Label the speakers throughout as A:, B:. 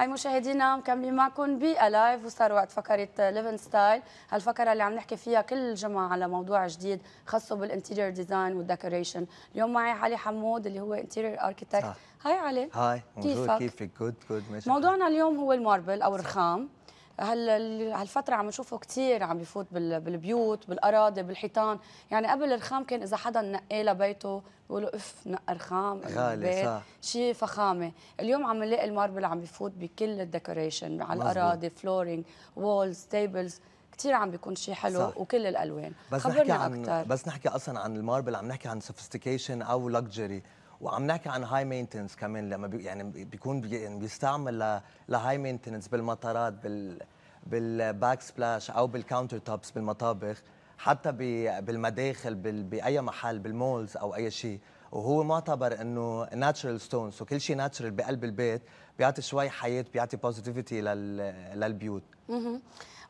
A: هاي مشاهدينا مكملين معكم بلايف وصار وقت فقره ليفن ستايل هالفقره اللي عم نحكي فيها كل جمعه على موضوع جديد خاصه بالانتيريور ديزاين والديكوريشن اليوم معي علي حمود اللي هو انتيريور اركيتكت هاي علي هاي كيفك كيفك جود جود موضوعنا اليوم هو الماربل او الرخام هل هالفتره عم نشوفه كثير عم بفوت بالبيوت بالاراضي بالحيطان يعني قبل الرخام كان اذا حدا نقى لبيته بيقولوا اف نقى رخام غالي صح شيء فخامه اليوم عم نلاقي الماربل عم بفوت بكل الديكوريشن على الاراضي فلورينج وولز تيبلز كثير عم بيكون شيء حلو صح. وكل الالوان بس خبرنا نحكي عن أكتر.
B: بس نحكي اصلا عن الماربل عم نحكي عن سوفيستيكيشن او لكجري وعم نحكي عن هاي مينتنس كمان لما بي يعني بيكون بي يعني بيستعمل لهاي مينتنس بالمطارات بال بالباك سبلاش او بالكاونتر توبس بالمطابخ حتى بالمداخل باي محل بالمولز او اي شيء وهو معتبر انه ناتشرال ستونز سو كل شيء ناتشرال بقلب البيت بيعطي شوي حياه بيعطي بوزيتيفيتي
A: للبيوت اها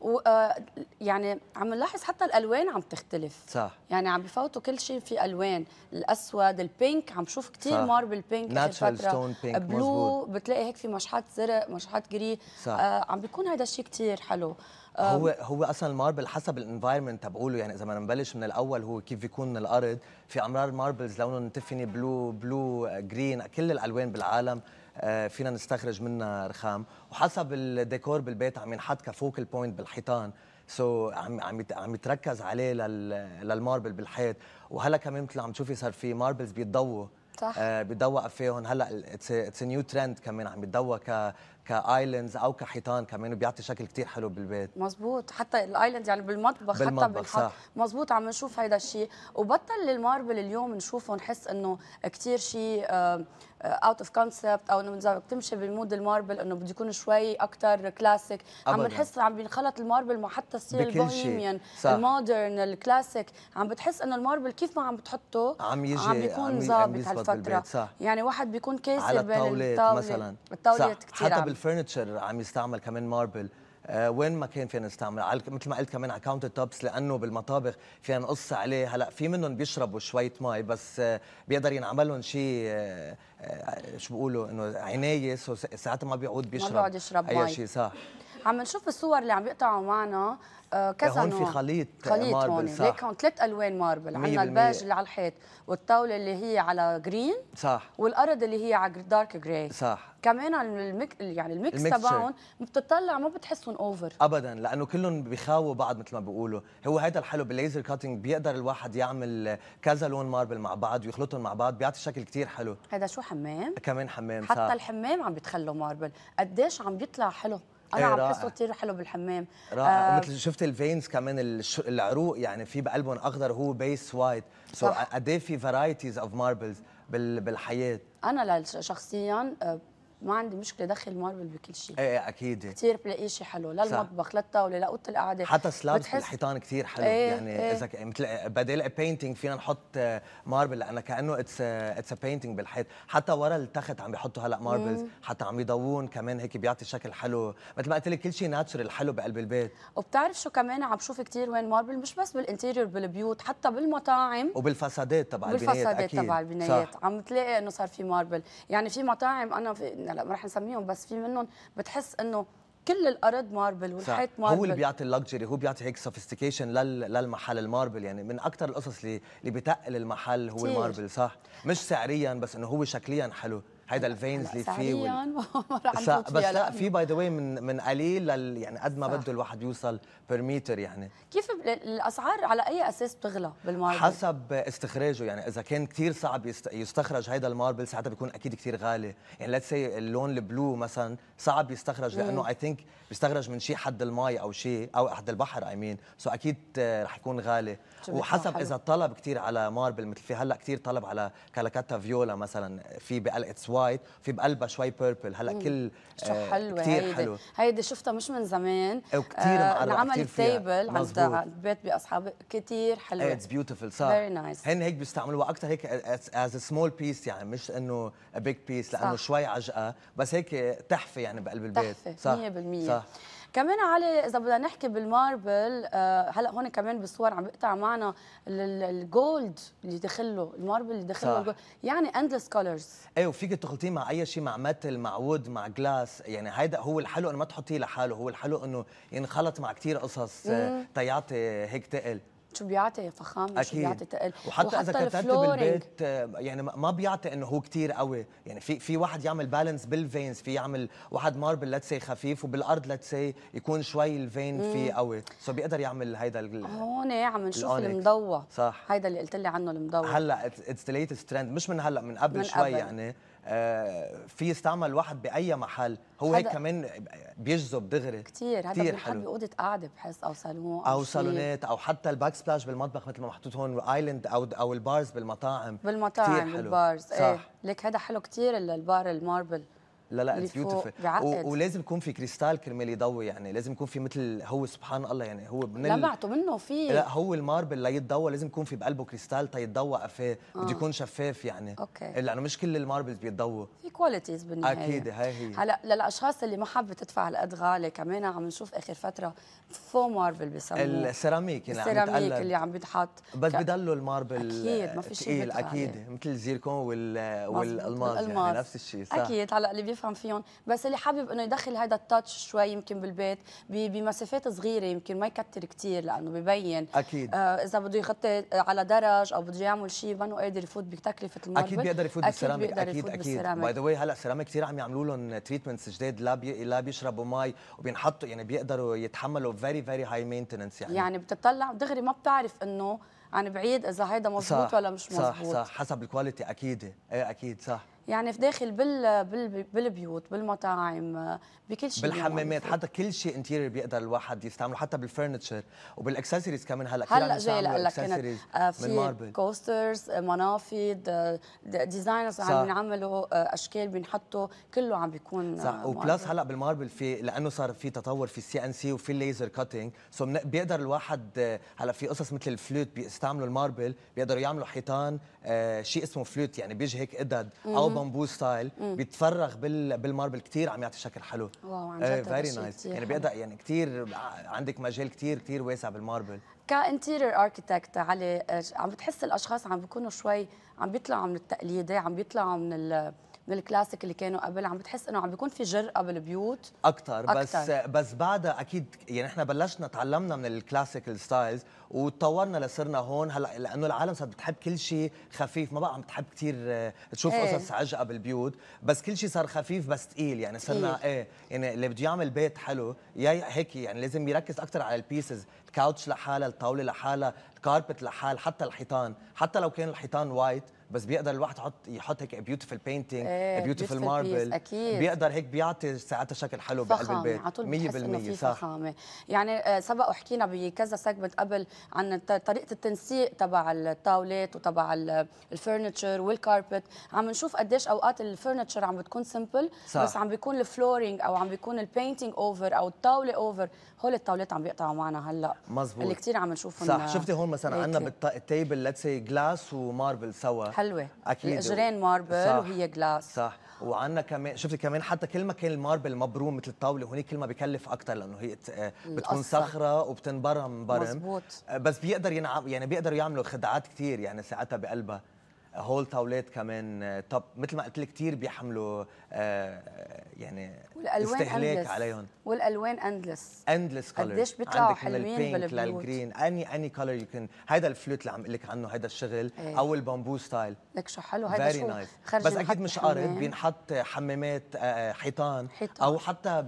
A: و آه، يعني عم نلاحظ حتى الالوان عم تختلف صح يعني عم بفوتوا كل شيء في الوان الاسود البينك عم شوف كثير ماربل بينك ناتشرال ستون بينك بلو مزبوط. بتلاقي هيك في مشحات زرق مشحات جري صح. آه، عم بيكون هذا الشيء كثير حلو هو
B: هو اصلا الماربل حسب الانفايرمنت تبعوله يعني اذا بدنا نبلش من الاول هو كيف بيكون الارض في امرار ماربلز لونهم تيفني بلو بلو جرين كل الالوان بالعالم آه، فينا نستخرج منها رخام وحسب الديكور بالبيت عم ينحط كفوكل بوينت بالحيطان سو عم عم عم يتركز عليه للماربل بالحيط وهلا كمان مثل عم تشوفي صار في ماربلز بيتضووا صح آه بتدوق فيهم هلا اتس نيو ترند كمان عم بتدوق ك كايلاندز او كحيطان كمان بيعطي شكل كثير حلو بالبيت
A: مزبوط حتى الايلاند يعني بالمطبخ, بالمطبخ حتى بالحط مزبوط عم نشوف هيدا الشيء وبطل الماربل اليوم نشوفه نحس انه كثير شيء آه اوت اوف كونسبت او انه تمشي بالمود الماربل انه بده يكون شوي اكثر كلاسيك عم بنحس عم بينخلط الماربل مع حتى السير البوهيميان المودرن الكلاسيك عم بتحس انه الماربل كيف ما عم بتحطه عم يجي عم بيكون ظابط هالفتره يعني واحد بيكون كاسر بين الطاولات مثلا الطاولات كثير حتى
B: بالفرنتشر عم يستعمل كمان ماربل آه، وين ما كان فينا نستعمل مثل ما قلت كمان على كاونتر توبس لانه بالمطابخ فينا نقص عليه هلا في منهم بيشربوا شويه مي بس بيقدر ينعمل لهم شيء آه، آه، شو بيقولوا انه عنايه ساعات ما بيعود بيشرب ما بيقعد يشرب اي شيء صح
A: عم نشوف الصور اللي عم بيقطعوا معنا آه، كذا هون في خليط
B: آه، خليط هون ليك
A: هون ثلاث الوان ماربل عندنا الباج اللي على الحيط والطاوله اللي هي على جرين صح والارض اللي هي على دارك جراي صح كمان المك... يعني الميكس تبعهم بتطلع ما بتحسهم اوفر
B: ابدا لانه كلهم بيخاووا بعض مثل ما بيقولوا هو هذا الحلو بالليزر كاتنج بيقدر الواحد يعمل كذا لون ماربل مع بعض ويخلطهم مع بعض بيعطي شكل كثير حلو هذا شو حمام كمان حمام حتى صح.
A: الحمام عم بيتخلوا ماربل قديش عم بيطلع حلو انا إيه، عم بحسه كثير حلو بالحمام رائع آه ومثل
B: شفت الفينز كمان العروق يعني في بقلبهم اخضر هو بيس وايت سو قد ايه في فرايتيز اوف ماربلز بالحياه
A: انا شخصيا آه، ما عندي مشكله ادخل ماربل بكل شيء ايه,
B: إيه، اكيد كثير
A: بلاقي شيء حلو للمطبخ للطاوله لاوضه القعده حتى سلابس بتحس...
B: بالحيطان كثير حلو ايه يعني ايه اذا مثل بدل بينتينج فينا نحط آه، ماربل لانه كانه اتس اتس بينتينج بالحيط حتى ورا التخت عم بيحطوا هلا ماربلز حتى عم يضوون كمان هيك بيعطي شكل حلو مثل ما قلت لك كل شيء ناتشرال حلو بقلب البيت
A: وبتعرف شو كمان عم بشوف كثير وين ماربل مش بس بالانتيريور بالبيوت حتى بالمطاعم
B: وبالفسادات تبع البنايات بالفسادات تبع البنايات
A: عم تلاقي انه صار في ماربل يعني في مطاعم انا في هلا ما رح نسميهم بس في منهم بتحس انه كل الارض ماربل والحيط ماربل هو اللي بيعطي
B: اللكجري هو بيعطي هيك سوفيستيكيشن للمحل الماربل يعني من اكثر القصص اللي اللي بتقل المحل هو الماربل صح مش سعريا بس انه هو شكليا حلو هيدا الفينز اللي فيه وال...
A: س... بس لا في
B: باي ذا واي من من قليل لل يعني قد ما بده الواحد يوصل بير متر يعني
A: كيف الاسعار على اي اساس بتغلى بالماربل؟
B: حسب استخراجه يعني اذا كان كثير صعب يست... يستخرج هيدا الماربل ساعتها بيكون اكيد كثير غالي يعني ليتس سي اللون البلو مثلا صعب يستخرج لانه اي ثينك بيستخرج من شيء حد المي او شيء او حد البحر اي مين سو اكيد رح يكون غالي وحسب اذا طلب كثير على ماربل مثل في هلا كثير طلب على كالاكاتا فيولا مثلا في بقلقه سوار وايت في بقلبها شوي بيربل هلا كل آه حلوه كتير هيدي حلو.
A: هيدي شفتها مش من زمان
B: وكثير آه انعمل تيبل عند البيت
A: باصحابي كثير حلوه اتس
B: بيوتيفل صح فيري نايس هن هيك بيستعملوها اكثر هيك از سمول بيس يعني مش انه بيج بيس لانه صح. شوي عجقه بس هيك تحفه يعني بقلب البيت تحفة. صح 100% صح
A: كمان علي اذا بدنا نحكي بالماربل آه، هلا هون كمان بالصور عم بيقطع معنا الجولد اللي دخله الماربل اللي دخله يعني اندلس كولرز
B: ايه وفيك تخلطيه مع اي شيء مع متل مع وود مع جلاس يعني هيدا هو الحلو انه ما تحطيه لحاله هو الحلو انه ينخلط مع كثير قصص آه، تيعطي هيك تقل
A: شو بيعطي فخامه شو بيعطي تقل وحتى اذا كتبت بالبيت
B: آه، يعني ما بيعطي انه هو كثير قوي يعني في في واحد يعمل بالانس بالفينز في يعمل واحد ماربل ليتس خفيف وبالارض ليتس يكون شوي الفين فيه قوي سو بيقدر يعمل هيدا هون إيه، عم نشوف
A: المضوى صح هيدا اللي قلت لي عنه المضوى
B: هلا اتس ذا ليتست ترند مش من هلا من قبل من شوي قبل. يعني آه، في يستعمل واحد باي محل هو هيك كمان بيجذب دغري كثير هذا بيحب باوضه
A: قعده بحس او صالون او, صالونات
B: او حتى الباك سبلاش بالمطبخ مثل ما محطوط هون ايلاند او او البارز بالمطاعم بالمطاعم البارز إيه. صح. ايه
A: لك هذا حلو كثير البار الماربل
B: لا لا اتس بيوتيفل ولازم يكون في كريستال كرمال يضوي يعني لازم يكون في مثل هو سبحان الله يعني هو من لمعته
A: منه في لا
B: هو الماربل ليتضوى لازم يكون في بقلبه كريستال تيتضوى قفاه آه. بده يكون شفاف يعني اوكي لانه مش كل الماربلز بيتضوى
A: في كواليتيز بالنهايه اكيد
B: هاي هي هلا
A: للاشخاص اللي ما حابه تدفع هالقد غالي كمان عم نشوف اخر فتره فو ماربل بيسموه
B: السيراميك يعني السيراميك عم اللي عم بيتحط بس ك... بضلوا الماربل اكيد ما في شيء اكيد مثل الزيركون وال... والالماس يعني نفس الشيء صح اكيد
A: هلا اللي بفهم فيهم بس اللي حابب انه يدخل هذا التاتش شوي يمكن بالبيت بمسافات صغيره يمكن ما يكتر كثير لانه ببين اكيد آه اذا بده يغطي على درج او بده يعمل شيء ما قادر يفوت بتكلفه الماربل اكيد بيقدر يفوت بالسيراميك اكيد اكيد باي ذا واي هلا
B: سيراميك كثير عم يعملوا لهم تريتمنتس جداد لا بي... لا بيشربوا مي وبينحطوا يعني بيقدروا يتحملوا فيري فيري هاي مينتننس يعني يعني
A: بتطلع دغري ما بتعرف انه عن بعيد اذا هيدا مضبوط ولا مش مضبوط صح صح
B: حسب الكواليتي اكيد ايه اكيد صح
A: يعني في داخل بال... بال... بالبيوت بالمطاعم بكل شيء بالحمامات
B: يعني. حتى كل شيء انتيرير بيقدر الواحد يستعمله حتى بالفرنتشر وبالاكسسوارز كمان هلا هلا جاي لاقول لك كانت آه، في
A: كوسترز آه، منافذ آه، ديزاينرز عم بينعملوا اشكال بينحطوا كله عم بيكون صح وبلس هلا
B: بالماربل في لانه صار في تطور في السي ان سي وفي الليزر كاتنج سو بيقدر الواحد هلا في قصص مثل الفلوت بيستعملوا الماربل بيقدروا يعملوا حيطان شيء اسمه فلوت يعني بيجي هيك قدد او بامبو ستايل بيتفرغ بالماربل كثير عم يعطي شكل حلو واو عن جد فيري نايس يعني بيقدر يعني كثير عندك مجال كثير كثير واسع بالماربل
A: كانتيرير اركيتكت علي آه، عم بتحس الاشخاص عم بيكونوا شوي عم بيطلعوا من التقليدي عم بيطلعوا من من الكلاسيك اللي كانوا قبل عم بتحس انه عم بيكون في جرأه بالبيوت
B: اكثر بس أكتر. بس بعدها اكيد يعني احنا بلشنا تعلمنا من الكلاسيك ستايلز وتطورنا لصرنا هون هلا لانه العالم صارت بتحب كل شيء خفيف ما بقى عم تحب كثير آه، تشوف ايه. قصص عجقه بالبيوت بس كل شيء صار خفيف بس ثقيل يعني صرنا ايه يعني اللي بده يعمل بيت حلو يا هيك يعني لازم يركز اكثر على البيسز الكاوتش لحالها الطاوله لحالها الكاربت لحال حتى الحيطان حتى لو كان الحيطان وايت بس بيقدر الواحد يحط يحط هيك بيوتيفل بينتينج بيوتيفل ماربل بيقدر هيك بيعطي ساعتها شكل حلو بقلب البيت 100% صح
A: فخامه يعني آه، سبق وحكينا بكذا سيجمنت قبل عن طريقه التنسيق تبع الطاولات وتبع الفرنتشر والكاربت عم نشوف قديش اوقات الفرنتشر عم بتكون سمبل بس عم بيكون الفلورينج او عم بيكون البينتينج اوفر او الطاوله اوفر هول الطاولات عم بيقطعوا معنا هلا
B: مزبوط اللي كثير عم نشوفهم صح شفتي هون مثلا عندنا بالتيبل ليتس سي جلاس وماربل سوا
A: حلوه اكيد الاجرين ماربل صح وهي جلاس
B: صح وعندنا كمان شفتي كمان حتى كل ما كان الماربل مبروم مثل الطاوله هونيك كل ما بكلف اكثر لانه هي آه، بتكون صخره وبتنبرم برم مزبوط آه، بس بيقدر ينعم يعني بيقدروا يعملوا خدعات كثير يعني ساعتها بقلبها هول طاولات كمان طب مثل ما قلت لك كثير بيحملوا آه، يعني والالوان استهلاك عليهم
A: والالوان اندلس
B: اندلس كولر قديش بيطلعوا حلوين بالبيوت للجرين اني اني كلر يو كان هيدا الفلوت اللي عم اقول لك عنه هيدا الشغل ايه. او البامبو ستايل
A: لك شو حلو هيدا شو نايس. خرج بس اكيد مش قارب
B: بينحط حمامات آه، آه، حيطان, حيطان او حتى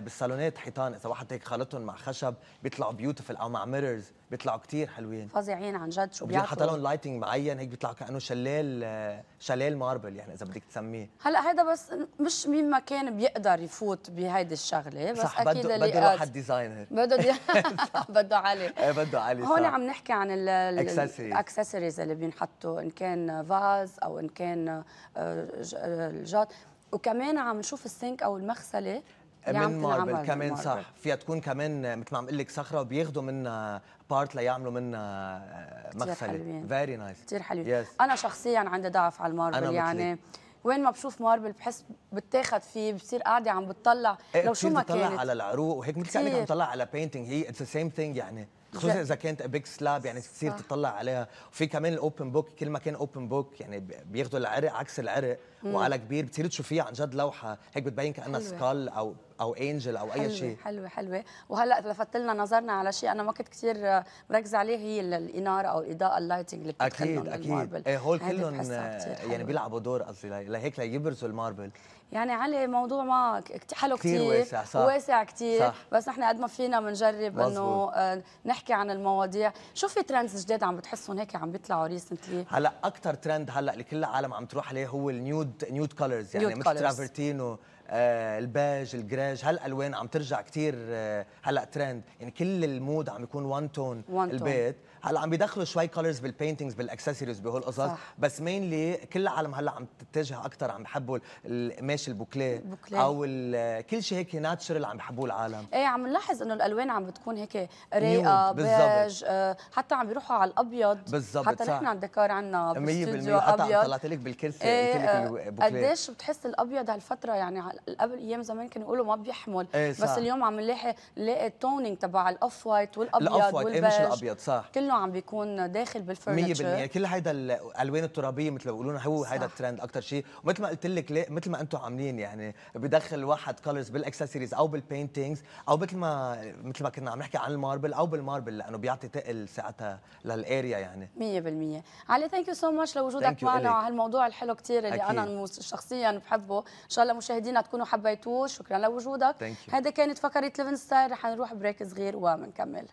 B: بالصالونات حيطان اذا واحد هيك خلطهم مع خشب بيطلعوا بيوتيفل او مع ميررز بيطلعوا كثير حلوين
A: فظيعين عن جد شو بيعطوا بينحط لهم
B: لايتنج معين هيك بيطلعوا كانه شلال شلال شلال ماربل يعني اذا بدك تسميه
A: هلا هيدا بس مش مين ما كان بيقدر يفوت بهيدي الشغله بس صح اكيد بده بده واحد
B: ديزاينر بده
A: دي... بده علي
B: ايه بده علي هون عم
A: نحكي عن الاكسسوارز اللي بينحطوا ان كان فاز او ان كان آه، آه، الجات وكمان عم نشوف السينك او المغسله من ماربل كمان صح
B: فيها تكون كمان مثل ما عم اقول لك صخره وبياخذوا منها بارت ليعملوا منها مغسله فيري نايس كثير حلوين yes.
A: انا شخصيا عندي ضعف على الماربل يعني وين ما بشوف ماربل بحس بتاخذ فيه بصير قاعده عم بتطلع إيه لو شو ما كانت بتطلع على
B: العروق وهيك مثل كانك عم تطلع على بينتينج هي اتس سيم ثينج يعني خصوصا اذا كانت بيج سلاب يعني بتصير تطلع عليها وفي كمان الاوبن بوك كل ما كان اوبن بوك يعني بياخذوا العرق عكس العرق وعلى كبير بتصير تشوفيها عن جد لوحه هيك بتبين كانها سكال او او انجل او اي شيء
A: حلوه حلوه وهلا لفت لنا نظرنا على شيء انا ما كنت كثير مركز عليه هي الاناره او الاضاءه اللايتنج اللي اكيد اكيد ايه هول كلهم آه، يعني بيلعبوا
B: دور قصدي لهيك ليبرزوا الماربل
A: يعني علي موضوع ما حلو كثير واسع صح واسع كثير بس نحن قد ما فينا بنجرب انه آه، نحكي عن المواضيع شو في ترندز جداد عم بتحسهم هيك عم بيطلعوا ريسنتلي
B: هلا اكثر ترند هلا اللي كل العالم عم تروح عليه هو النيود نيود كلرز يعني مثل ترافرتينو آه، الباج الجراج هالالوان عم ترجع كثير آه، هلا ترند يعني كل المود عم يكون وان تون البيت هلا عم بيدخلوا شوي كلرز بالبينتينجز بالاكسسوارز بهالقصص بس مينلي كل العالم هلا عم تتجه اكثر عم بحبوا القماش البوكليه او كل شيء هيك ناتشرال عم بحبوه العالم
A: ايه عم نلاحظ انه الالوان عم بتكون هيك رايقه بيج آه، حتى عم بيروحوا على الابيض بالزبط. حتى نحن عند ديكور عندنا 100%
B: طلعت لك بالكرسي إيه، قلت لك البوكليه قديش
A: بتحس الابيض هالفتره يعني قبل ايام زمان كانوا يقولوا ما بيحمل ايه صح. بس اليوم عم نلاقي لاقي التونينج تبع الاوف وايت والابيض الاوف وايت والبيج ايه مش الابيض صح كله عم بيكون داخل بالفرنتشر 100%
B: كل هيدا الالوان الترابيه مثل ما بيقولوا هو هيدا الترند اكثر شيء ومثل ما قلت لك مثل ما انتم عاملين يعني بدخل الواحد كلرز بالاكسسوارز او بالبينتينجز او مثل ما مثل ما كنا عم نحكي عن الماربل او بالماربل لانه بيعطي تقل ساعتها للاريا يعني
A: 100% علي ثانك يو سو ماتش لوجودك معنا على هالموضوع الحلو كثير اللي انا شخصيا بحبه ان شاء الله مشاهدينا تكونوا حبيتوه شكرا لوجودك هذا كانت فقره ليفن ستايل رح نروح بريك صغير ومنكمل